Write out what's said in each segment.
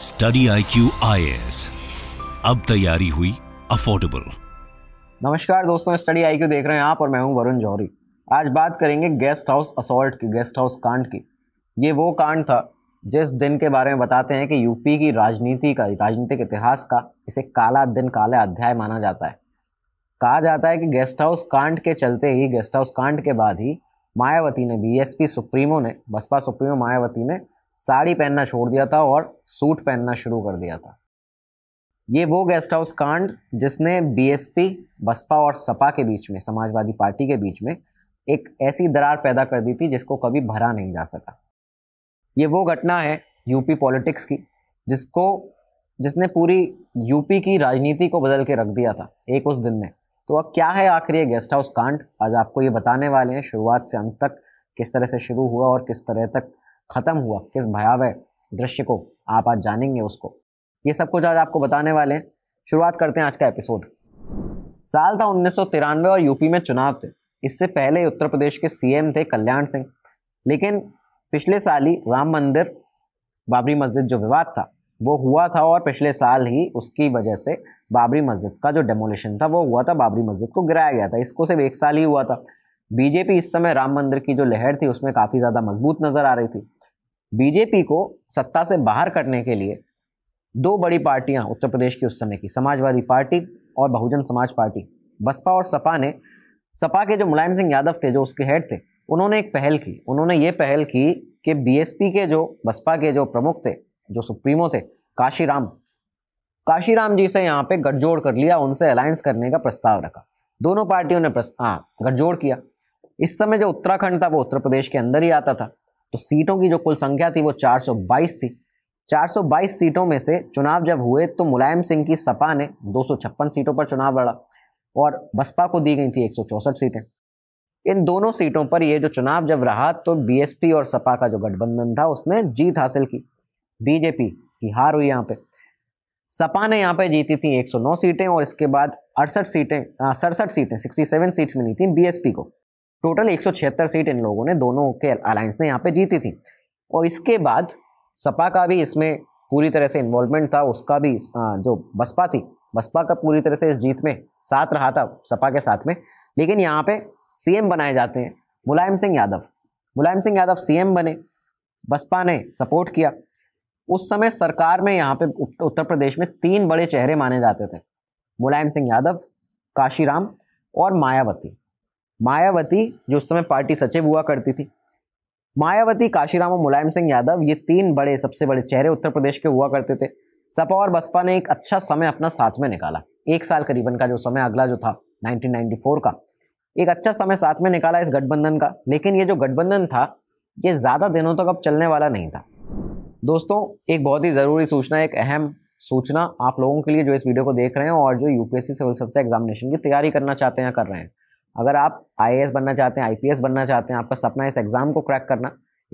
study I Q अब तैयारी हुई अफोर्डेबल नमस्कार दोस्तों स्टडी आई क्यू देख रहे हैं आप और मैं हूं वरुण जौहरी आज बात करेंगे गेस्ट हाउस असोल्ट की गेस्ट हाउस कांड की ये वो कांड था जिस दिन के बारे में बताते हैं कि यूपी की राजनीति का राजनीतिक इतिहास का इसे काला दिन काले अध्याय माना जाता है कहा जाता है कि गेस्ट हाउस कांड के चलते ही गेस्ट हाउस कांड के बाद ही मायावती ने बीएसपी सुप्रीमो ने बसपा सुप्रीमो मायावती ने साड़ी पहनना छोड़ दिया था और सूट पहनना शुरू कर दिया था ये वो गेस्ट हाउस कांड जिसने बीएसपी बसपा और सपा के बीच में समाजवादी पार्टी के बीच में एक ऐसी दरार पैदा कर दी थी जिसको कभी भरा नहीं जा सका ये वो घटना है यूपी पॉलिटिक्स की जिसको जिसने पूरी यूपी की राजनीति को बदल के रख दिया था एक उस दिन में तो अब क्या है आखिर ये गेस्ट हाउस कांड आज आपको ये बताने वाले हैं शुरुआत से अंत तक किस तरह से शुरू हुआ और किस तरह तक ख़त्म हुआ किस भयावह दृश्य को आप आज जानेंगे उसको ये सब कुछ आज आपको बताने वाले हैं शुरुआत करते हैं आज का एपिसोड साल था उन्नीस और यूपी में चुनाव थे इससे पहले उत्तर प्रदेश के सीएम थे कल्याण सिंह लेकिन पिछले साल ही राम मंदिर बाबरी मस्जिद जो विवाद था वो हुआ था और पिछले साल ही उसकी वजह से बाबरी मस्जिद का जो डेमोलिशन था वो हुआ था बाबरी मस्जिद को गिराया गया था इसको सिर्फ एक साल ही हुआ था बीजेपी इस समय राम मंदिर की जो लहर थी उसमें काफ़ी ज़्यादा मजबूत नज़र आ रही थी बीजेपी को सत्ता से बाहर करने के लिए दो बड़ी पार्टियां उत्तर प्रदेश की उस समय की समाजवादी पार्टी और बहुजन समाज पार्टी बसपा और सपा ने सपा के जो मुलायम सिंह यादव थे जो उसके हेड थे उन्होंने एक पहल की उन्होंने ये पहल की कि बीएसपी के जो बसपा के जो प्रमुख थे जो सुप्रीमो थे काशीराम काशीराम जी से यहाँ पे गठजोड़ कर लिया उनसे अलायंस करने का प्रस्ताव रखा दोनों पार्टियों ने हाँ गठजोड़ किया इस समय जो उत्तराखंड था वो उत्तर प्रदेश के अंदर ही आता था तो सीटों की जो कुल संख्या थी वो 422 थी 422 सीटों में से चुनाव जब हुए तो मुलायम सिंह की सपा ने दो सीटों पर चुनाव लड़ा और बसपा को दी गई थी एक सीटें इन दोनों सीटों पर ये जो चुनाव जब रहा तो बीएसपी और सपा का जो गठबंधन था उसने जीत हासिल की बीजेपी की हार हुई यहाँ पे सपा ने यहाँ पे जीती थी 109 सीटें और इसके बाद अड़सठ सीटें सड़सठ सीटें 67 सीट्स मिली थी बीएसपी को टोटल एक सीट इन लोगों ने दोनों के अलायंस ने यहाँ पर जीती थी और इसके बाद सपा का भी इसमें पूरी तरह से इन्वॉल्वमेंट था उसका भी जो बसपा थी बसपा का पूरी तरह से इस जीत में साथ रहा था सपा के साथ में लेकिन यहाँ पे सीएम बनाए जाते हैं मुलायम सिंह यादव मुलायम सिंह यादव सीएम बने बसपा ने सपोर्ट किया उस समय सरकार में यहाँ पे उत्तर प्रदेश में तीन बड़े चेहरे माने जाते थे मुलायम सिंह यादव काशीराम और मायावती मायावती जो उस समय पार्टी सचिव हुआ करती थी मायावती काशीराम और मुलायम सिंह यादव ये तीन बड़े सबसे बड़े चेहरे उत्तर प्रदेश के हुआ करते थे सपा और बसपा ने एक अच्छा समय अपना साथ में निकाला एक साल करीबन का जो समय अगला जो था 1994 का एक अच्छा समय साथ में निकाला इस गठबंधन का लेकिन ये जो गठबंधन था ये ज़्यादा दिनों तक अब चलने वाला नहीं था दोस्तों एक बहुत ही ज़रूरी सूचना एक अहम सूचना आप लोगों के लिए जो इस वीडियो को देख रहे हैं और जो यूपीएससी सिविल सर्विस एग्जामिनेशन की तैयारी करना चाहते हैं कर रहे हैं अगर आप आई बनना चाहते हैं आई बनना चाहते हैं आपका सपना इस एग्ज़ाम को क्रैक करना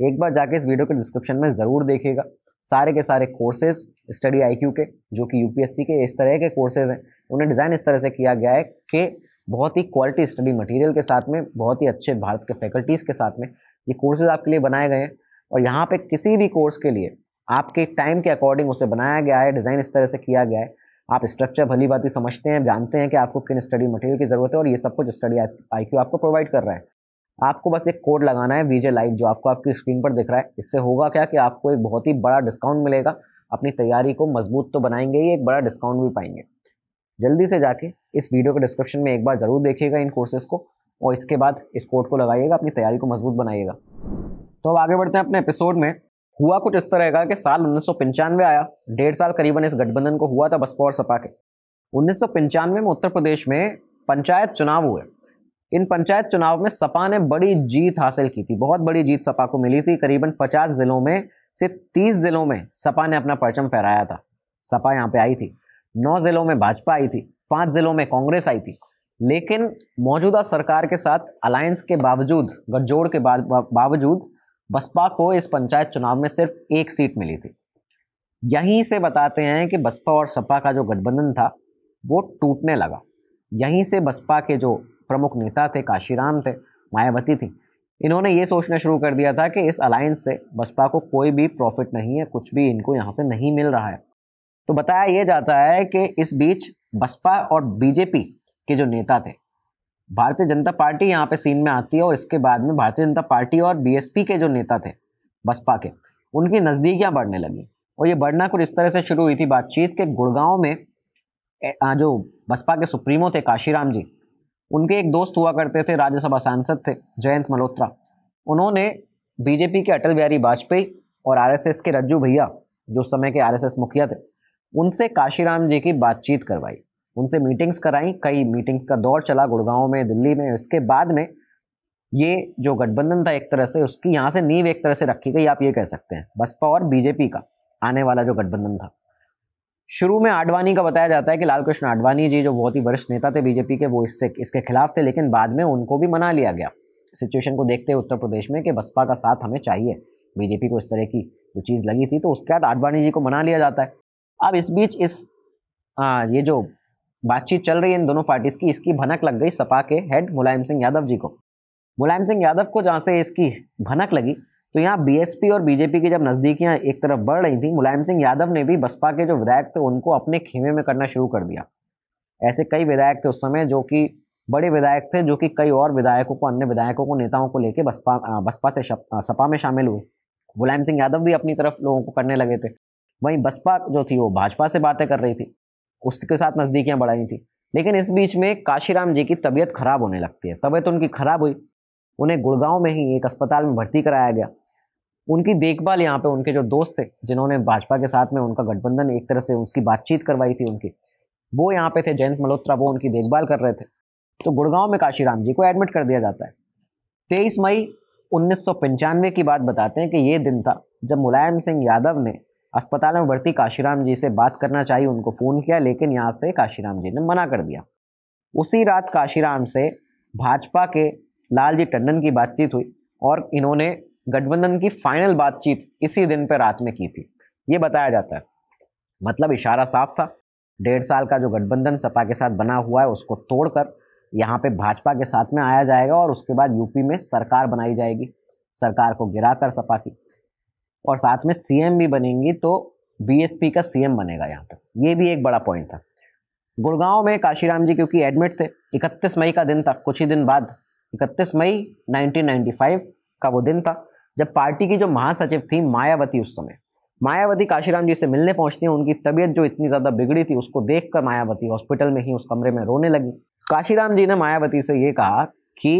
एक बार जाके इस वीडियो के डिस्क्रिप्शन में ज़रूर देखिएगा सारे के सारे कोर्सेज स्टडी आई के जो कि यू के इस तरह के कोर्सेज हैं उन्हें डिज़ाइन इस तरह से किया गया है कि बहुत ही क्वालिटी स्टडी मटेरियल के साथ में बहुत ही अच्छे भारत के फैकल्टीज़ के साथ में ये कोर्सेज आपके लिए बनाए गए हैं और यहाँ पे किसी भी कोर्स के लिए आपके टाइम के अकॉर्डिंग उसे बनाया गया है डिज़ाइन इस तरह से किया गया है आप स्ट्रक्चर भली बात ही समझते हैं जानते हैं कि आपको किन स्टडी मटेरियल की ज़रूरत है और ये सब कुछ स्टडी आई क्यू आपको प्रोवाइड कर रहा है आपको बस एक कोड लगाना है वीजे लाइव जो आपको आपकी स्क्रीन पर दिख रहा है इससे होगा क्या कि आपको एक बहुत ही बड़ा डिस्काउंट मिलेगा अपनी तैयारी को मजबूत तो बनाएंगे ही एक बड़ा डिस्काउंट भी पाएंगे जल्दी से जाके इस वीडियो के डिस्क्रिप्शन में एक बार ज़रूर देखिएगा इन कोर्सेज़ को और इसके बाद इस कोड को लगाइएगा अपनी तैयारी को मजबूत बनाइएगा तो अब आगे बढ़ते हैं अपने एपिसोड में हुआ कुछ इस तरह का कि साल उन्नीस आया डेढ़ साल करीबन इस गठबंधन को हुआ था बसपा और सपा के उन्नीस में उत्तर प्रदेश में पंचायत चुनाव हुए इन पंचायत चुनाव में सपा ने बड़ी जीत हासिल की थी बहुत बड़ी जीत सपा को मिली थी करीबन 50 जिलों में से 30 जिलों में सपा ने अपना परचम फहराया था सपा यहाँ पे आई थी नौ जिलों में भाजपा आई थी पाँच जिलों में कांग्रेस आई थी लेकिन मौजूदा सरकार के साथ अलायंस के बावजूद गठजोड़ के बावजूद बसपा को इस पंचायत चुनाव में सिर्फ एक सीट मिली थी यहीं से बताते हैं कि बसपा और सपा का जो गठबंधन था वो टूटने लगा यहीं से बसपा के जो प्रमुख नेता थे काशीराम थे मायावती थी इन्होंने ये सोचना शुरू कर दिया था कि इस अलायंस से बसपा को कोई भी प्रॉफिट नहीं है कुछ भी इनको यहाँ से नहीं मिल रहा है तो बताया ये जाता है कि इस बीच बसपा और बीजेपी के जो नेता थे भारतीय जनता पार्टी यहाँ पे सीन में आती है और इसके बाद में भारतीय जनता पार्टी और बीएसपी के जो नेता थे बसपा के उनकी नज़दीकियाँ बढ़ने लगी और ये बढ़ना कुछ इस तरह से शुरू हुई थी बातचीत के गुड़गांव में जो बसपा के सुप्रीमो थे काशीराम जी उनके एक दोस्त हुआ करते थे राज्यसभा सांसद थे जयंत मल्होत्रा उन्होंने बीजेपी के अटल बिहारी वाजपेयी और आरएसएस के रज्जू भैया जो उस समय के आरएसएस मुखिया थे उनसे काशीराम जी की बातचीत करवाई उनसे मीटिंग्स कराई कई मीटिंग का दौर चला गुड़गांव में दिल्ली में इसके बाद में ये जो गठबंधन था एक तरह से उसकी यहाँ से नींव एक तरह से रखी गई आप ये कह सकते हैं बसपा और बीजेपी का आने वाला जो गठबंधन था शुरू में आडवाणी का बताया जाता है कि लालकृष्ण आडवाणी जी जो बहुत ही वरिष्ठ नेता थे बीजेपी के वो इससे इसके खिलाफ थे लेकिन बाद में उनको भी मना लिया गया सिचुएशन को देखते हुए उत्तर प्रदेश में कि बसपा का साथ हमें चाहिए बीजेपी को इस तरह की जो चीज़ लगी थी तो उसके बाद आडवाणी जी को मना लिया जाता है अब इस बीच इस आ, ये जो बातचीत चल रही है इन दोनों पार्टीज की इसकी भनक लग गई सपा के हेड मुलायम सिंह यादव जी को मुलायम सिंह यादव को जहाँ से इसकी भनक लगी तो यहाँ बीएसपी और बीजेपी की जब नज़दीकियाँ एक तरफ बढ़ रही थी मुलायम सिंह यादव ने भी बसपा के जो विधायक थे उनको अपने खेमे में करना शुरू कर दिया ऐसे कई विधायक थे उस समय जो कि बड़े विधायक थे जो कि कई और विधायकों को अन्य विधायकों को नेताओं को लेकर बसपा बसपा से आ, सपा में शामिल हुए मुलायम सिंह यादव भी अपनी तरफ लोगों को करने लगे थे वहीं बसपा जो थी वो भाजपा से बातें कर रही थी उसके साथ नज़दीकियाँ बढ़ाई थी लेकिन इस बीच में काशीराम जी की तबीयत खराब होने लगती है तबीयत उनकी खराब हुई उन्हें गुड़गांव में ही एक अस्पताल में भर्ती कराया गया उनकी देखभाल यहाँ पे उनके जो दोस्त थे जिन्होंने भाजपा के साथ में उनका गठबंधन एक तरह से उसकी बातचीत करवाई थी उनकी वो यहाँ पे थे जयंत मल्होत्रा वो उनकी देखभाल कर रहे थे तो गुड़गांव में काशीराम जी को एडमिट कर दिया जाता है तेईस मई उन्नीस की बात बताते हैं कि ये दिन था जब मुलायम सिंह यादव ने अस्पताल में भर्ती काशीराम जी से बात करना चाहिए उनको फ़ोन किया लेकिन यहाँ से काशीराम जी ने मना कर दिया उसी रात काशीराम से भाजपा के लालजी टंडन की बातचीत हुई और इन्होंने गठबंधन की फाइनल बातचीत इसी दिन पर रात में की थी ये बताया जाता है मतलब इशारा साफ था डेढ़ साल का जो गठबंधन सपा के साथ बना हुआ है उसको तोड़कर यहाँ पे भाजपा के साथ में आया जाएगा और उसके बाद यूपी में सरकार बनाई जाएगी सरकार को गिराकर सपा की और साथ में सीएम भी बनेंगी तो बीएसपी का सीएम बनेगा यहाँ पर ये भी एक बड़ा पॉइंट था गुड़गांव में काशीराम जी क्योंकि एडमिट थे 31 मई का दिन था कुछ ही दिन बाद 31 मई 1995 का वो दिन था जब पार्टी की जो महासचिव थी मायावती उस समय मायावती काशीराम जी से मिलने पहुंचती हैं उनकी तबीयत जो इतनी ज़्यादा बिगड़ी थी उसको कर मायावती हॉस्पिटल में ही उस कमरे में रोने लगी काशीराम जी ने मायावती से ये कहा कि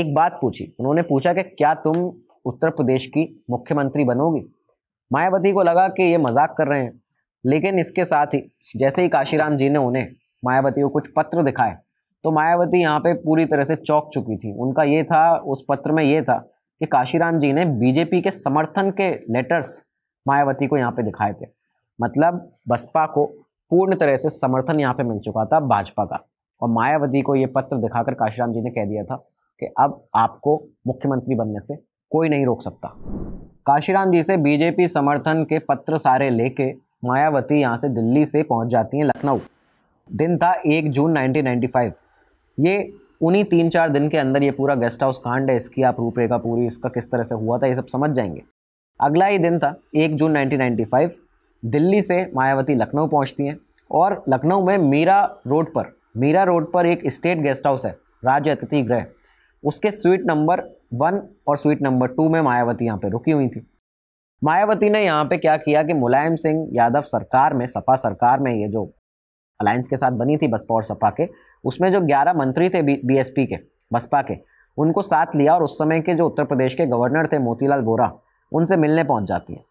एक बात पूछी उन्होंने पूछा कि क्या तुम उत्तर प्रदेश की मुख्यमंत्री बनोगी मायावती को लगा कि ये मजाक कर रहे हैं लेकिन इसके साथ ही जैसे ही काशीराम जी ने उन्हें मायावती को कुछ पत्र दिखाए तो मायावती यहाँ पे पूरी तरह से चौंक चुकी थी उनका ये था उस पत्र में ये था कि काशीराम जी ने बीजेपी के समर्थन के लेटर्स मायावती को यहाँ पे दिखाए थे मतलब बसपा को पूर्ण तरह से समर्थन यहाँ पे मिल चुका था भाजपा का और मायावती को ये पत्र दिखाकर काशीराम जी ने कह दिया था कि अब आपको मुख्यमंत्री बनने से कोई नहीं रोक सकता काशीराम जी से बीजेपी समर्थन के पत्र सारे लेके मायावती यहाँ से दिल्ली से पहुँच जाती हैं लखनऊ दिन था एक जून 1995 ये उन्हीं तीन चार दिन के अंदर ये पूरा गेस्ट हाउस कांड है इसकी आप रूपरेखा पूरी इसका किस तरह से हुआ था ये सब समझ जाएंगे अगला ही दिन था एक जून 1995 दिल्ली से मायावती लखनऊ पहुंचती हैं और लखनऊ में मीरा रोड पर मीरा रोड पर एक स्टेट गेस्ट हाउस है राज्य अतिथि गृह उसके स्वीट नंबर वन और स्वीट नंबर टू में मायावती यहाँ पे रुकी हुई थी मायावती ने यहाँ पे क्या किया कि मुलायम सिंह यादव सरकार में सपा सरकार में ये जो अलायंस के साथ बनी थी बसपा और सपा के उसमें जो ग्यारह मंत्री थे बी बीएसपी के बसपा के उनको साथ लिया और उस समय के जो उत्तर प्रदेश के गवर्नर थे मोतीलाल वोरा उनसे मिलने पहुँच जाती है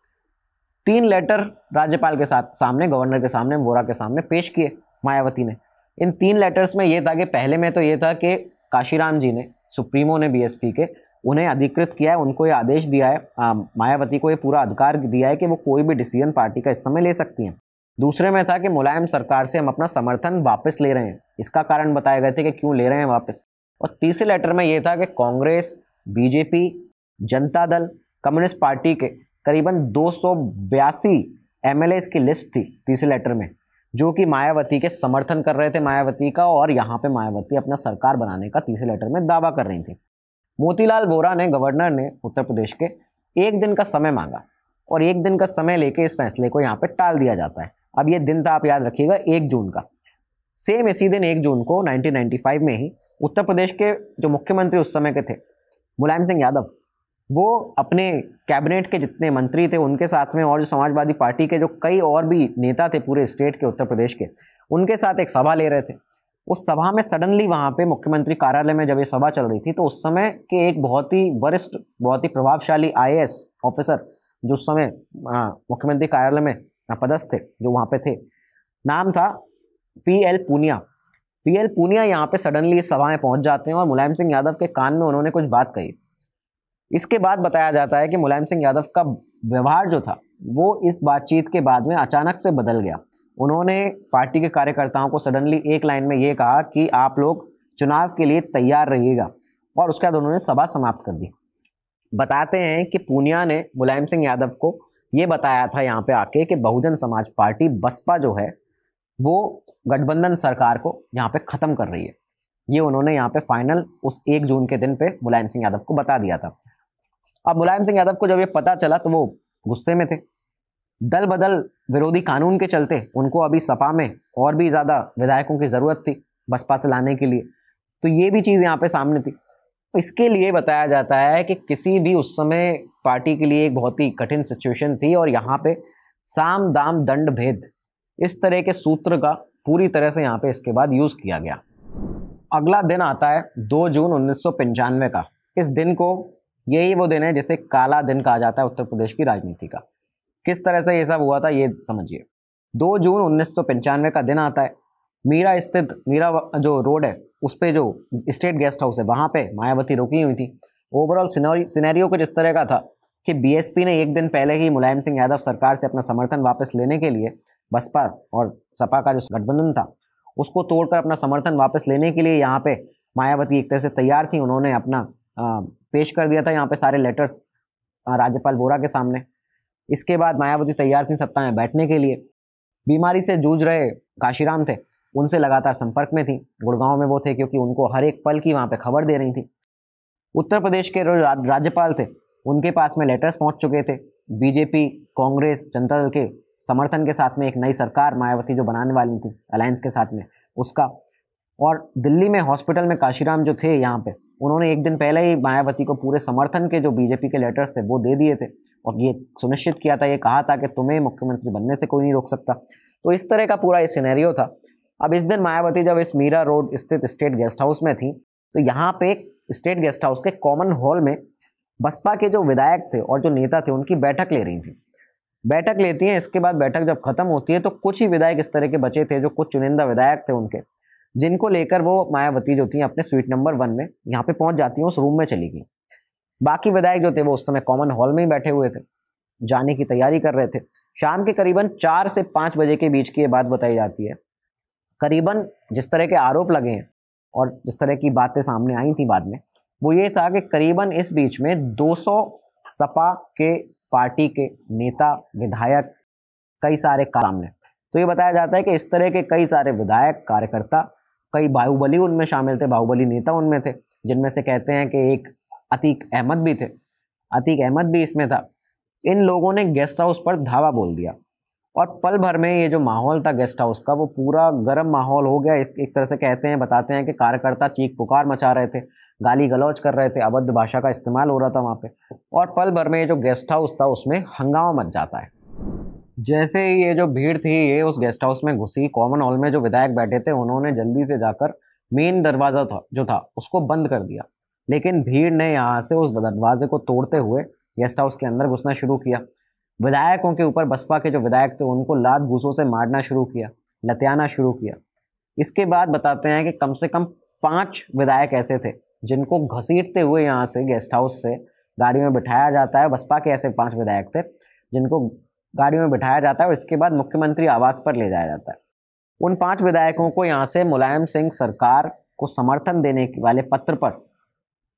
तीन लेटर राज्यपाल के साथ सामने गवर्नर के सामने वोरा के सामने पेश किए मायावती ने इन तीन लेटर्स में ये था कि पहले में तो ये था कि काशीराम जी ने सुप्रीमो ने बीएसपी के उन्हें अधिकृत किया है उनको ये आदेश दिया है मायावती को ये पूरा अधिकार दिया है कि वो कोई भी डिसीजन पार्टी का इस समय ले सकती हैं दूसरे में था कि मुलायम सरकार से हम अपना समर्थन वापस ले रहे हैं इसका कारण बताए गए थे कि क्यों ले रहे हैं वापस और तीसरे लेटर में ये था कि कांग्रेस बीजेपी जनता दल कम्युनिस्ट पार्टी के करीबन दो सौ की लिस्ट थी तीसरे लेटर में जो कि मायावती के समर्थन कर रहे थे मायावती का और यहाँ पे मायावती अपना सरकार बनाने का तीसरे लेटर में दावा कर रही थी मोतीलाल वोरा ने गवर्नर ने उत्तर प्रदेश के एक दिन का समय मांगा और एक दिन का समय लेके इस फैसले को यहाँ पे टाल दिया जाता है अब ये दिन था तो आप याद रखिएगा एक जून का सेम इसी दिन एक जून को 1995 में ही उत्तर प्रदेश के जो मुख्यमंत्री उस समय के थे मुलायम सिंह यादव वो अपने कैबिनेट के जितने मंत्री थे उनके साथ में और जो समाजवादी पार्टी के जो कई और भी नेता थे पूरे स्टेट के उत्तर प्रदेश के उनके साथ एक सभा ले रहे थे उस सभा में सडनली वहाँ पे मुख्यमंत्री कार्यालय में जब ये सभा चल रही थी तो उस समय के एक बहुत ही वरिष्ठ बहुत ही प्रभावशाली आई ऑफिसर जो उस समय हाँ, मुख्यमंत्री कार्यालय में पदस्थ थे जो वहाँ पे थे नाम था P L Punia P L Punia यहाँ पे सडनली इस सभा में पहुँच जाते हैं और मुलायम सिंह यादव के कान में उन्होंने कुछ बात कही इसके बाद बताया जाता है कि मुलायम सिंह यादव का व्यवहार जो था वो इस बातचीत के बाद में अचानक से बदल गया उन्होंने पार्टी के कार्यकर्ताओं को सडनली एक लाइन में ये कहा कि आप लोग चुनाव के लिए तैयार रहिएगा और उसके बाद उन्होंने सभा समाप्त कर दी बताते हैं कि पूनिया ने मुलायम सिंह यादव को ये बताया था यहाँ पे आके कि बहुजन समाज पार्टी बसपा जो है वो गठबंधन सरकार को यहाँ पे ख़त्म कर रही है ये उन्होंने यहाँ पे फाइनल उस एक जून के दिन पे मुलायम सिंह यादव को बता दिया था अब मुलायम सिंह यादव को जब ये पता चला तो वो गुस्से में थे दल बदल विरोधी कानून के चलते उनको अभी सपा में और भी ज़्यादा विधायकों की ज़रूरत थी बसपा से लाने के लिए तो ये भी चीज़ यहाँ पे सामने थी इसके लिए बताया जाता है कि किसी भी उस समय पार्टी के लिए एक बहुत ही कठिन सिचुएशन थी और यहाँ पे साम दाम दंड भेद इस तरह के सूत्र का पूरी तरह से यहाँ पे इसके बाद यूज़ किया गया अगला दिन आता है 2 जून उन्नीस का इस दिन को यही वो दिन है जिसे काला दिन कहा जाता है उत्तर प्रदेश की राजनीति का किस तरह से ये सब हुआ था ये समझिए दो जून उन्नीस का दिन आता है मीरा स्थित मीरा जो रोड है उस पर जो स्टेट गेस्ट हाउस है वहाँ पर मायावती रुकी हुई थी ओवरऑल सिनेरियो कुछ इस तरह का था कि बीएसपी ने एक दिन पहले ही मुलायम सिंह यादव सरकार से अपना समर्थन वापस लेने के लिए बसपा और सपा का जो गठबंधन था उसको तोड़कर अपना समर्थन वापस लेने के लिए यहाँ पे मायावती एक तरह से तैयार थी उन्होंने अपना पेश कर दिया था यहाँ पे सारे लेटर्स राज्यपाल बोरा के सामने इसके बाद मायावती तैयार थी सत्ता में बैठने के लिए बीमारी से जूझ रहे काशीराम थे उनसे लगातार संपर्क में थी गुड़गांव में वो थे क्योंकि उनको हर एक पल की वहाँ पे खबर दे रही थी उत्तर प्रदेश के राज्यपाल थे उनके पास में लेटर्स पहुँच चुके थे बीजेपी कांग्रेस जनता दल के समर्थन के साथ में एक नई सरकार मायावती जो बनाने वाली थी अलायंस के साथ में उसका और दिल्ली में हॉस्पिटल में काशीराम जो थे यहाँ पे उन्होंने एक दिन पहले ही मायावती को पूरे समर्थन के जो बीजेपी के लेटर्स थे वो दे दिए थे और ये सुनिश्चित किया था ये कहा था कि तुम्हें मुख्यमंत्री बनने से कोई नहीं रोक सकता तो इस तरह का पूरा ये सिनेरियो था अब इस दिन मायावती जब इस मीरा रोड स्थित स्टेट गेस्ट हाउस में थी तो यहाँ पे स्टेट गेस्ट हाउस के कॉमन हॉल में बसपा के जो विधायक थे और जो नेता थे उनकी बैठक ले रही थी बैठक लेती हैं इसके बाद बैठक जब खत्म होती है तो कुछ ही विधायक इस तरह के बचे थे जो कुछ चुनिंदा विधायक थे उनके जिनको लेकर वो मायावती जो थी अपने स्वीट नंबर वन में यहाँ पे पहुँच जाती हैं उस रूम में चली गई बाकी विधायक जो थे वो उस समय कॉमन हॉल में ही बैठे हुए थे जाने की तैयारी कर रहे थे शाम के करीबन चार से पाँच बजे के बीच की ये बात बताई जाती है करीबन जिस तरह के आरोप लगे हैं और जिस तरह की बातें सामने आई थी बाद में वो ये था कि करीबन इस बीच में 200 सपा के पार्टी के नेता विधायक कई सारे सामने तो ये बताया जाता है कि इस तरह के कई सारे विधायक कार्यकर्ता कई बाहुबली उनमें शामिल थे बाहुबली नेता उनमें थे जिनमें से कहते हैं कि एक अतीक अहमद भी थे अतीक अहमद भी इसमें था इन लोगों ने गेस्ट हाउस पर धावा बोल दिया और पल भर में ये जो माहौल था गेस्ट हाउस का वो पूरा गर्म माहौल हो गया एक, तरह से कहते हैं बताते हैं कि कार्यकर्ता चीख पुकार मचा रहे थे गाली गलौज कर रहे थे अबद्ध भाषा का इस्तेमाल हो रहा था वहाँ पे और पल भर में ये जो गेस्ट हाउस था उसमें हंगामा मच जाता है जैसे ही ये जो भीड़ थी ये उस गेस्ट हाउस में घुसी कॉमन हॉल में जो विधायक बैठे थे उन्होंने जल्दी से जाकर मेन दरवाज़ा था जो था उसको बंद कर दिया लेकिन भीड़ ने यहाँ से उस दरवाजे को तोड़ते हुए गेस्ट हाउस के अंदर घुसना शुरू किया विधायकों के ऊपर बसपा के जो विधायक थे उनको लात घूसों से मारना शुरू किया लतियाना शुरू किया इसके बाद बताते हैं कि कम से कम पाँच विधायक ऐसे थे जिनको घसीटते हुए यहाँ से गेस्ट हाउस से गाड़ियों में बिठाया जाता है बसपा के ऐसे पाँच विधायक थे जिनको गाड़ियों में बिठाया जाता है और इसके बाद मुख्यमंत्री आवास पर ले जाया जाता है उन पाँच विधायकों को यहाँ से मुलायम सिंह सरकार को समर्थन देने वाले पत्र पर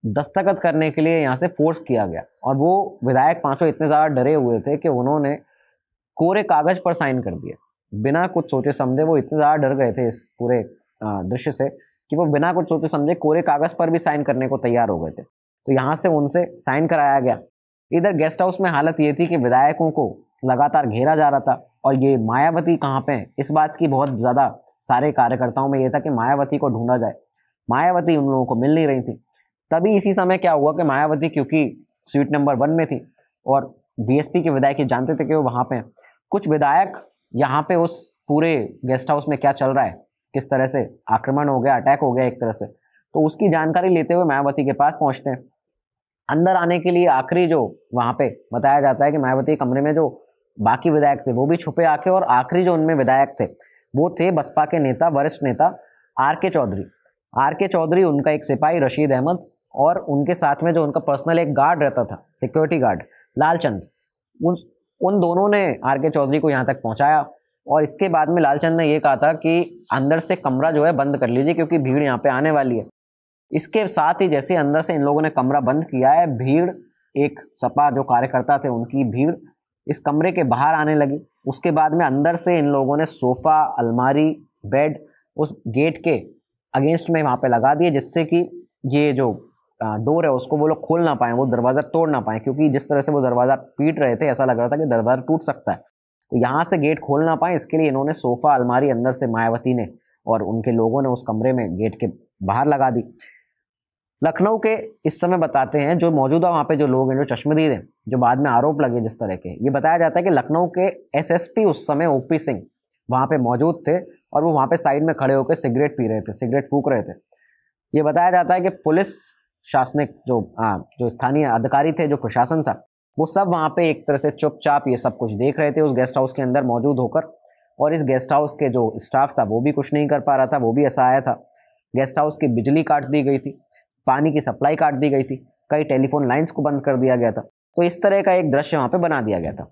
दस्तखत करने के लिए यहाँ से फोर्स किया गया और वो विधायक पांचों इतने ज़्यादा डरे हुए थे कि उन्होंने कोरे कागज़ पर साइन कर दिए बिना कुछ सोचे समझे वो इतने ज़्यादा डर गए थे इस पूरे दृश्य से कि वो बिना कुछ सोचे समझे कोरे कागज़ पर भी साइन करने को तैयार हो गए थे तो यहाँ से उनसे साइन कराया गया इधर गेस्ट हाउस में हालत ये थी कि विधायकों को लगातार घेरा जा रहा था और ये मायावती कहाँ पे है इस बात की बहुत ज़्यादा सारे कार्यकर्ताओं में ये था कि मायावती को ढूंढा जाए मायावती उन लोगों को मिल नहीं रही थी तभी इसी समय क्या हुआ कि मायावती क्योंकि सीट नंबर वन में थी और बीएसपी के विधायक ये जानते थे कि वो वहाँ पे कुछ विधायक यहाँ पे उस पूरे गेस्ट हाउस में क्या चल रहा है किस तरह से आक्रमण हो गया अटैक हो गया एक तरह से तो उसकी जानकारी लेते हुए मायावती के पास पहुँचते हैं अंदर आने के लिए आखिरी जो वहाँ पे बताया जाता है कि मायावती कमरे में जो बाकी विधायक थे वो भी छुपे आके और आखिरी जो उनमें विधायक थे वो थे बसपा के नेता वरिष्ठ नेता आर के चौधरी आर के चौधरी उनका एक सिपाही रशीद अहमद और उनके साथ में जो उनका पर्सनल एक गार्ड रहता था सिक्योरिटी गार्ड लालचंद उन उन दोनों ने आर के चौधरी को यहाँ तक पहुँचाया और इसके बाद में लालचंद ने ये कहा था कि अंदर से कमरा जो है बंद कर लीजिए क्योंकि भीड़ यहाँ पे आने वाली है इसके साथ ही जैसे अंदर से इन लोगों ने कमरा बंद किया है भीड़ एक सपा जो कार्यकर्ता थे उनकी भीड़ इस कमरे के बाहर आने लगी उसके बाद में अंदर से इन लोगों ने सोफ़ा अलमारी बेड उस गेट के अगेंस्ट में वहाँ पे लगा दिए जिससे कि ये जो डोर है उसको वो लोग खोल ना पाए वो दरवाज़ा तोड़ ना पाए क्योंकि जिस तरह से वो दरवाज़ा पीट रहे थे ऐसा लग रहा था कि दरवाज़ा टूट सकता है तो यहाँ से गेट खोल ना पाए इसके लिए इन्होंने सोफ़ा अलमारी अंदर से मायावती ने और उनके लोगों ने उस कमरे में गेट के बाहर लगा दी लखनऊ के इस समय बताते हैं जो मौजूदा वहाँ पे जो लोग हैं जो चश्मदीद हैं जो बाद में आरोप लगे जिस तरह के ये बताया जाता है कि लखनऊ के एसएसपी उस समय ओपी सिंह वहाँ पे मौजूद थे और वो वहाँ पे साइड में खड़े होकर सिगरेट पी रहे थे सिगरेट फूक रहे थे ये बताया जाता है कि पुलिस शासनिक जो आ, जो स्थानीय अधिकारी थे जो प्रशासन था वो सब वहाँ पे एक तरह से चुपचाप ये सब कुछ देख रहे थे उस गेस्ट हाउस के अंदर मौजूद होकर और इस गेस्ट हाउस के जो स्टाफ था वो भी कुछ नहीं कर पा रहा था वो भी ऐसा आया था गेस्ट हाउस की बिजली काट दी गई थी पानी की सप्लाई काट दी गई थी कई टेलीफोन लाइन्स को बंद कर दिया गया था तो इस तरह का एक दृश्य वहाँ पर बना दिया गया था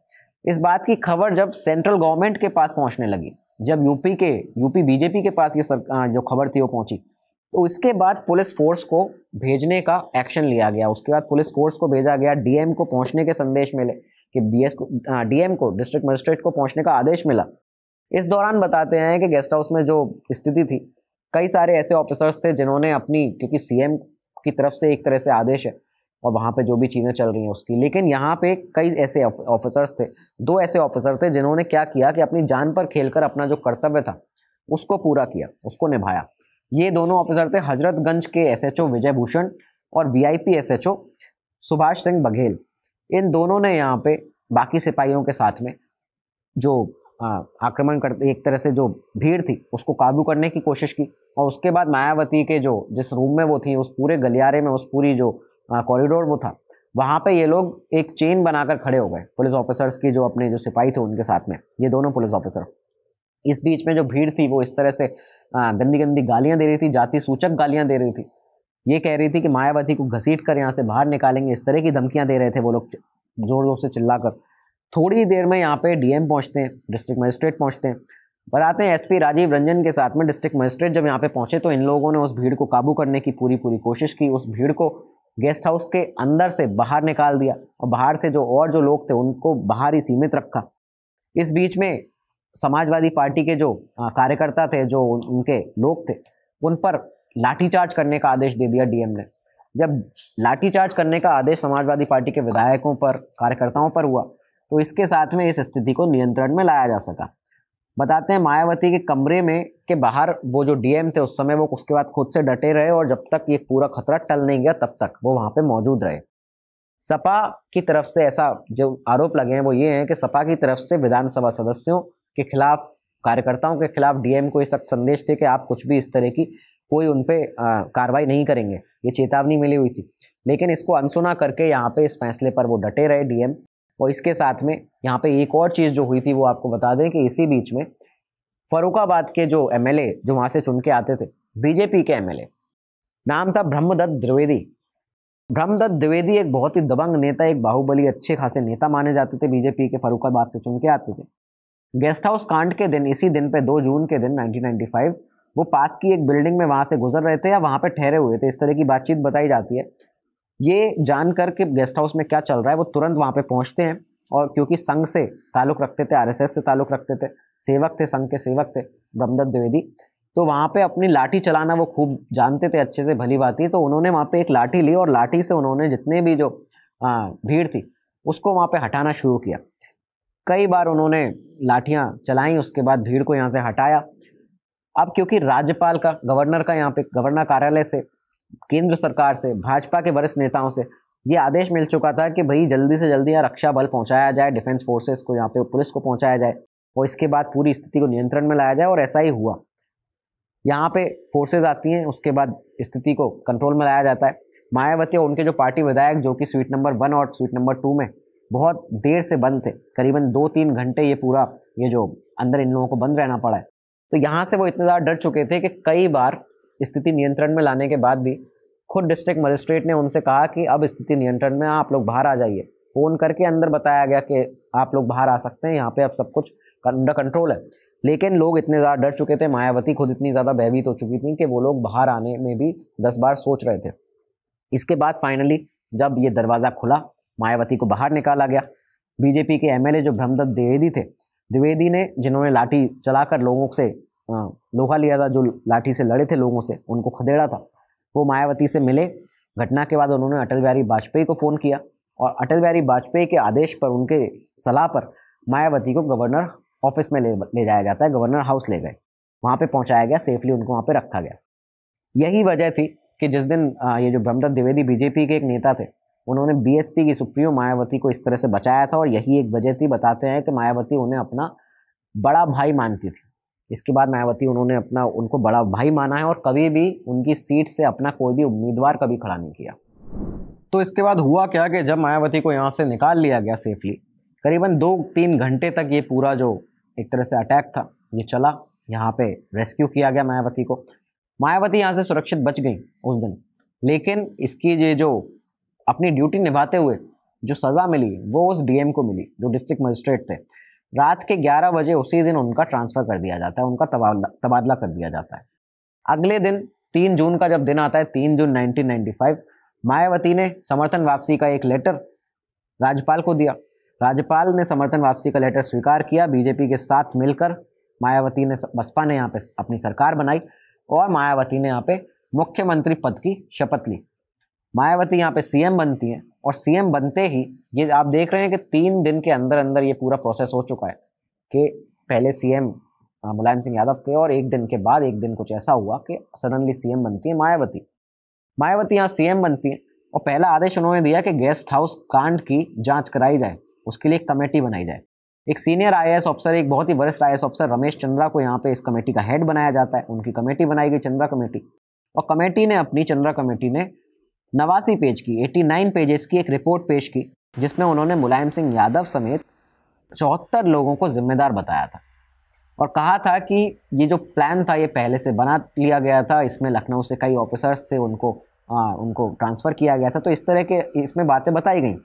इस बात की खबर जब सेंट्रल गवर्नमेंट के पास पहुँचने लगी जब यूपी के यूपी बीजेपी के पास ये सर जो खबर थी वो पहुँची तो इसके बाद पुलिस फोर्स को भेजने का एक्शन लिया गया उसके बाद पुलिस फोर्स को भेजा गया डीएम को पहुंचने के संदेश मिले कि डीएस को डीएम को डिस्ट्रिक्ट मजिस्ट्रेट को पहुंचने का आदेश मिला इस दौरान बताते हैं कि गेस्ट हाउस में जो स्थिति थी कई सारे ऐसे ऑफिसर्स थे जिन्होंने अपनी क्योंकि सीएम की तरफ से एक तरह से आदेश है और वहाँ पे जो भी चीज़ें चल रही हैं उसकी लेकिन यहाँ पे कई ऐसे ऑफिसर्स थे दो ऐसे ऑफिसर थे जिन्होंने क्या किया कि अपनी जान पर खेलकर अपना जो कर्तव्य था उसको पूरा किया उसको निभाया ये दोनों ऑफिसर थे हजरतगंज के एसएचओ विजय भूषण और वीआईपी एसएचओ सुभाष सिंह बघेल इन दोनों ने यहाँ पे बाकी सिपाहियों के साथ में जो आक्रमण करते एक तरह से जो भीड़ थी उसको काबू करने की कोशिश की और उसके बाद मायावती के जो जिस रूम में वो थी उस पूरे गलियारे में उस पूरी जो कॉरिडोर वो था वहाँ पे ये लोग एक चेन बनाकर खड़े हो गए पुलिस ऑफिसर्स की जो अपने जो सिपाही थे उनके साथ में ये दोनों पुलिस ऑफिसर इस बीच में जो भीड़ थी वो इस तरह से गंदी गंदी गालियां दे रही थी जाति सूचक गालियां दे रही थी ये कह रही थी कि मायावती को घसीट कर यहाँ से बाहर निकालेंगे इस तरह की धमकियाँ दे रहे थे वो लोग जोर जोर से चिल्ला कर थोड़ी देर में यहाँ पे डीएम पहुँचते हैं डिस्ट्रिक्ट मजिस्ट्रेट पहुँचते हैं बताते आते हैं एसपी राजीव रंजन के साथ में डिस्ट्रिक्ट मजिस्ट्रेट जब यहाँ पे पहुँचे तो इन लोगों ने उस भीड़ को काबू करने की पूरी पूरी कोशिश की उस भीड़ को गेस्ट हाउस के अंदर से बाहर निकाल दिया और बाहर से जो और जो लोग थे उनको बाहर ही सीमित रखा इस बीच में समाजवादी पार्टी के जो कार्यकर्ता थे जो उनके लोग थे उन पर लाठीचार्ज करने का आदेश दे दिया डीएम ने जब लाठीचार्ज करने का आदेश समाजवादी पार्टी के विधायकों पर कार्यकर्ताओं पर हुआ तो इसके साथ में इस स्थिति को नियंत्रण में लाया जा सका बताते हैं मायावती के कमरे में के बाहर वो जो डीएम थे उस समय वो उसके बाद खुद से डटे रहे और जब तक ये पूरा खतरा टल नहीं गया तब तक वो वहाँ पर मौजूद रहे सपा की तरफ से ऐसा जो आरोप लगे हैं वो ये हैं कि सपा की तरफ से विधानसभा सदस्यों के खिलाफ कार्यकर्ताओं के खिलाफ डीएम को इस सख्त संदेश थे कि आप कुछ भी इस तरह की कोई उन पर कार्रवाई नहीं करेंगे ये चेतावनी मिली हुई थी लेकिन इसको अनसुना करके यहाँ पे इस फैसले पर वो डटे रहे डीएम और इसके साथ में यहाँ पे एक और चीज़ जो हुई थी वो आपको बता दें कि इसी बीच में फरुखाबाद के जो एम जो वहाँ से चुन के आते थे बीजेपी के एम नाम था ब्रह्मदत्त द्विवेदी ब्रह्मदत्त द्विवेदी एक बहुत ही दबंग नेता एक बाहुबली अच्छे खासे नेता माने जाते थे बीजेपी के फरुखाबाद से चुन के आते थे गेस्ट हाउस कांड के दिन इसी दिन पे 2 जून के दिन 1995 वो पास की एक बिल्डिंग में वहाँ से गुजर रहे थे या वहाँ पे ठहरे हुए थे इस तरह की बातचीत बताई जाती है ये जानकर कि गेस्ट हाउस में क्या चल रहा है वो तुरंत वहाँ पे पहुँचते हैं और क्योंकि संघ से ताल्लुक़ रखते थे आर से ताल्लुक़ रखते थे सेवक थे संघ के सेवक थे ब्रह्मदत्त द्विवेदी तो वहाँ पे अपनी लाठी चलाना वो खूब जानते थे अच्छे से भली बात ही तो उन्होंने वहाँ पे एक लाठी ली और लाठी से उन्होंने जितने भी जो भीड़ थी उसको वहाँ पे हटाना शुरू किया कई बार उन्होंने लाठियां चलाई उसके बाद भीड़ को यहाँ से हटाया अब क्योंकि राज्यपाल का गवर्नर का यहाँ पे गवर्नर कार्यालय से केंद्र सरकार से भाजपा के वरिष्ठ नेताओं से ये आदेश मिल चुका था कि भाई जल्दी से जल्दी यहाँ रक्षा बल पहुँचाया जाए डिफेंस फोर्सेस को यहाँ पे पुलिस को पहुँचाया जाए और इसके बाद पूरी स्थिति को नियंत्रण में लाया जाए और ऐसा ही हुआ यहाँ पे फोर्सेज आती हैं उसके बाद स्थिति को कंट्रोल में लाया जाता है मायावती और उनके जो पार्टी विधायक जो कि स्वीट नंबर वन और स्वीट नंबर टू में बहुत देर से बंद थे करीबन दो तीन घंटे ये पूरा ये जो अंदर इन लोगों को बंद रहना पड़ा है तो यहाँ से वो इतने ज़्यादा डर चुके थे कि कई बार स्थिति नियंत्रण में लाने के बाद भी खुद डिस्ट्रिक्ट मजिस्ट्रेट ने उनसे कहा कि अब स्थिति नियंत्रण में आप लोग बाहर आ जाइए फ़ोन करके अंदर बताया गया कि आप लोग बाहर आ सकते हैं यहाँ पे अब सब कुछ अंडर कंट्रोल है लेकिन लोग इतने ज़्यादा डर चुके थे मायावती खुद इतनी ज़्यादा भयभीत हो चुकी थी कि वो लोग बाहर आने में भी दस बार सोच रहे थे इसके बाद फाइनली जब ये दरवाज़ा खुला मायावती को बाहर निकाला गया बीजेपी के एमएलए जो ब्रह्मदत्त द्विवेदी थे द्विवेदी ने जिन्होंने लाठी चलाकर लोगों से लोहा लिया था जो लाठी से लड़े थे लोगों से उनको खदेड़ा था वो मायावती से मिले घटना के बाद उन्होंने अटल बिहारी वाजपेयी को फ़ोन किया और अटल बिहारी वाजपेयी के आदेश पर उनके सलाह पर मायावती को गवर्नर ऑफिस में ले ले जाया जाता है गवर्नर हाउस ले गए वहाँ पे पहुँचाया गया सेफली उनको वहाँ पे रखा गया यही वजह थी कि जिस दिन ये जो ब्रह्मदत्त द्विवेदी बीजेपी के एक नेता थे उन्होंने बीएसपी की सुप्रीमो मायावती को इस तरह से बचाया था और यही एक वजह थी बताते हैं कि मायावती उन्हें अपना बड़ा भाई मानती थी इसके बाद मायावती उन्होंने अपना उनको बड़ा भाई माना है और कभी भी उनकी सीट से अपना कोई भी उम्मीदवार कभी खड़ा नहीं किया तो इसके बाद हुआ क्या कि जब मायावती को यहाँ से निकाल लिया गया सेफली करीबन दो तीन घंटे तक ये पूरा जो एक तरह से अटैक था ये चला यहाँ पे रेस्क्यू किया गया मायावती को मायावती यहाँ से सुरक्षित बच गई उस दिन लेकिन इसकी ये जो अपनी ड्यूटी निभाते हुए जो सज़ा मिली वो उस डीएम को मिली जो डिस्ट्रिक्ट मजिस्ट्रेट थे रात के 11 बजे उसी दिन उनका ट्रांसफ़र कर दिया जाता है उनका तबादला तबादला कर दिया जाता है अगले दिन तीन जून का जब दिन आता है तीन जून 1995 मायावती ने समर्थन वापसी का एक लेटर राज्यपाल को दिया राज्यपाल ने समर्थन वापसी का लेटर स्वीकार किया बीजेपी के साथ मिलकर मायावती ने बसपा ने यहाँ पे अपनी सरकार बनाई और मायावती ने यहाँ पे मुख्यमंत्री पद की शपथ ली मायावती यहाँ पे सीएम बनती हैं और सीएम बनते ही ये आप देख रहे हैं कि तीन दिन के अंदर अंदर ये पूरा प्रोसेस हो चुका है कि पहले सीएम मुलायम सिंह यादव थे और एक दिन के बाद एक दिन कुछ ऐसा हुआ कि सडनली सीएम बनती है मायावती मायावती यहाँ सीएम बनती है और पहला आदेश उन्होंने दिया कि गेस्ट हाउस कांड की जांच कराई जाए उसके लिए एक कमेटी बनाई जाए एक सीनियर आई ऑफिसर एक बहुत ही वरिष्ठ आई ऑफिसर रमेश चंद्रा को यहाँ पे इस कमेटी का हेड बनाया जाता है उनकी कमेटी बनाई गई चंद्रा कमेटी और कमेटी ने अपनी चंद्रा कमेटी ने नवासी पेज की 89 पेजेस की एक रिपोर्ट पेश की जिसमें उन्होंने मुलायम सिंह यादव समेत चौहत्तर लोगों को जिम्मेदार बताया था और कहा था कि ये जो प्लान था ये पहले से बना लिया गया था इसमें लखनऊ से कई ऑफिसर्स थे उनको आ, उनको ट्रांसफ़र किया गया था तो इस तरह के इसमें बातें बताई गई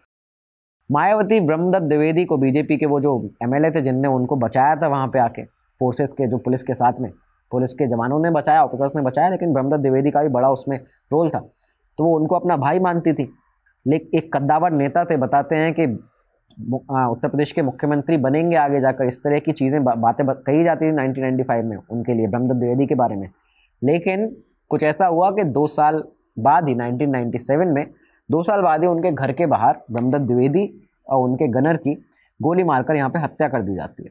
मायावती ब्रह्मदत्त द्विवेदी को बीजेपी के वो जो एम थे जिनने उनको बचाया था वहाँ पे आके फोर्सेस के जो पुलिस के साथ में पुलिस के जवानों ने बचाया ऑफिसर्स ने बचाया लेकिन ब्रह्मदत्त द्विवेदी का भी बड़ा उसमें रोल था तो वो उनको अपना भाई मानती थी लेकिन एक कद्दावर नेता थे बताते हैं कि उत्तर प्रदेश के मुख्यमंत्री बनेंगे आगे जाकर इस तरह की चीज़ें बा, बातें बा, कही जाती थी नाइनटीन में उनके लिए ब्रह्मदत्त द्विवेदी के बारे में लेकिन कुछ ऐसा हुआ कि दो साल बाद ही 1997 में दो साल बाद ही उनके घर के बाहर ब्रह्मदत्त द्विवेदी और उनके गनर की गोली मारकर यहाँ पर हत्या कर दी जाती है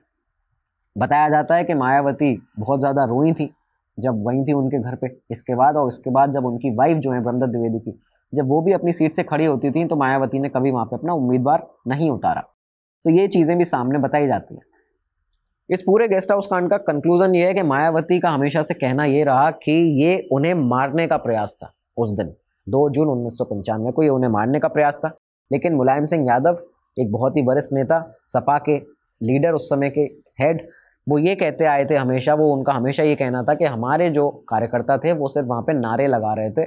बताया जाता है कि मायावती बहुत ज़्यादा रोई थी जब वहीं थी उनके घर पे इसके बाद और इसके बाद जब उनकी वाइफ जो है ब्रह्मदत्त द्विवेदी की जब वो भी अपनी सीट से खड़ी होती थी तो मायावती ने कभी वहाँ पर अपना उम्मीदवार नहीं उतारा तो ये चीज़ें भी सामने बताई जाती हैं इस पूरे गेस्ट हाउस कांड का कंक्लूजन ये है कि मायावती का हमेशा से कहना ये रहा कि ये उन्हें मारने का प्रयास था उस दिन दो जून उन्नीस को ये उन्हें मारने का प्रयास था लेकिन मुलायम सिंह यादव एक बहुत ही वरिष्ठ नेता सपा के लीडर उस समय के हेड वो ये कहते आए थे हमेशा वो उनका हमेशा ये कहना था कि हमारे जो कार्यकर्ता थे वो सिर्फ वहाँ पे नारे लगा रहे थे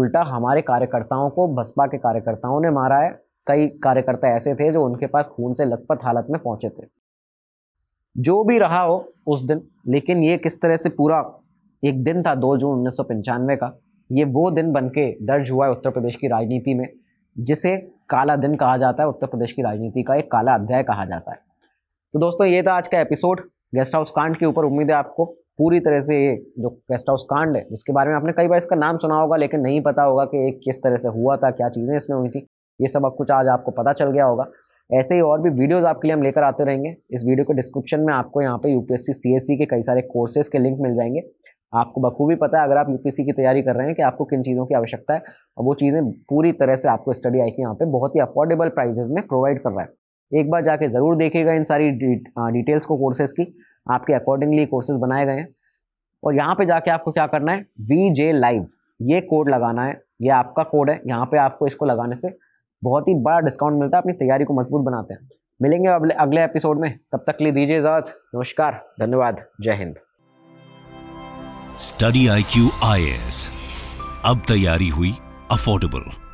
उल्टा हमारे कार्यकर्ताओं को बसपा के कार्यकर्ताओं ने मारा है कई कार्यकर्ता ऐसे थे जो उनके पास खून से लथपथ हालत में पहुँचे थे जो भी रहा हो उस दिन लेकिन ये किस तरह से पूरा एक दिन था दो जून उन्नीस का ये वो दिन बन के दर्ज हुआ है उत्तर प्रदेश की राजनीति में जिसे काला दिन कहा जाता है उत्तर प्रदेश की राजनीति का एक काला अध्याय कहा जाता है तो दोस्तों ये था आज का एपिसोड गेस्ट हाउस कांड के ऊपर उम्मीद है आपको पूरी तरह से ये जो गेस्ट हाउस कांड है जिसके बारे में आपने कई बार इसका नाम सुना होगा लेकिन नहीं पता होगा कि किस तरह से हुआ था क्या चीज़ें इसमें हुई थी ये सब कुछ आज आपको पता चल गया होगा ऐसे ही और भी वीडियोस आपके लिए हम लेकर आते रहेंगे इस वीडियो के डिस्क्रिप्शन में आपको यहाँ पे यूपीएससी सीएससी के कई सारे कोर्सेज के लिंक मिल जाएंगे आपको बखूबी पता है अगर आप यूपीएससी की तैयारी कर रहे हैं कि आपको किन चीज़ों की आवश्यकता है और वो चीज़ें पूरी तरह से आपको स्टडी आई की यहाँ पे बहुत ही अफोर्डेबल प्राइजेज में प्रोवाइड कर रहा है एक बार जाके ज़रूर देखिएगा इन सारी डिटेल्स को कोर्सेज की आपके अकॉर्डिंगली कोर्सेज बनाए गए हैं और यहाँ पे जाके आपको क्या करना है वी जे लाइव ये कोड लगाना है ये आपका कोड है यहाँ पे आपको इसको लगाने से बहुत ही बड़ा डिस्काउंट मिलता है अपनी तैयारी को मजबूत बनाते हैं मिलेंगे अगले अगले एपिसोड में तब तक ले दीजिए इजाज़त नमस्कार धन्यवाद Jai Hind study I Q I S अब तैयारी हुई अफोर्डेबल